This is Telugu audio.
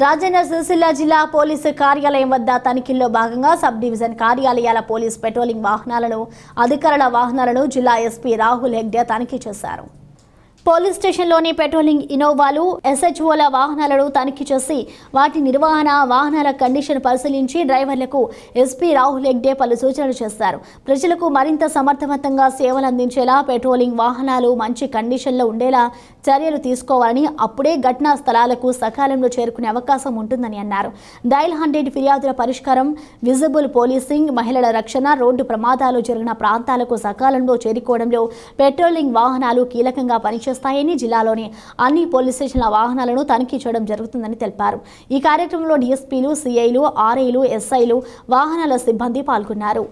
రాజన్న సిరిసిల్ల జిల్లా పోలీసు కార్యాలయం వద్ద తనిఖీల్లో భాగంగా సబ్ డివిజన్ కార్యాలయాల పోలీస్ పెట్రోలింగ్ వాహనాలను అధికారుల వాహనాలను జిల్లా ఎస్పీ రాహుల్ హెగ్డే తనిఖీ చేశారు పోలీస్ స్టేషన్లోని పెట్రోలింగ్ ఇనోవాలు ఎస్హెచ్ఓల వాహనాలను తనిఖీ చేసి వాటి నిర్వహణ వాహనాల కండిషన్ పరిశీలించి డ్రైవర్లకు ఎస్పీ రాహుల్ హెగ్డే పలు సూచనలు చేశారు ప్రజలకు మరింత సమర్థవంతంగా సేవలు అందించేలా పెట్రోలింగ్ వాహనాలు మంచి కండిషన్లో ఉండేలా చర్యలు తీసుకోవాలని అప్పుడే ఘటనా స్థలాలకు సకాలంలో చేరుకునే అవకాశం ఉంటుందని అన్నారు డైల్ హండ్రెడ్ ఫిర్యాదుల పరిష్కారం విజిబుల్ పోలీసింగ్ మహిళల రక్షణ రోడ్డు ప్రమాదాలు జరిగిన ప్రాంతాలకు సకాలంలో చేరుకోవడంలో పెట్రోలింగ్ వాహనాలు కీలకంగా పనిచేస్తారు చేస్తాయని జిల్లాలోని అన్ని పోలీస్ స్టేషన్ల వాహనాలను తనిఖీ చేయడం జరుగుతుందని తెలిపారు ఈ కార్యక్రమంలో డిఎస్పీలు సిఐలు ఆర్ఐలు ఎస్ఐలు వాహనాల సిబ్బంది పాల్గొన్నారు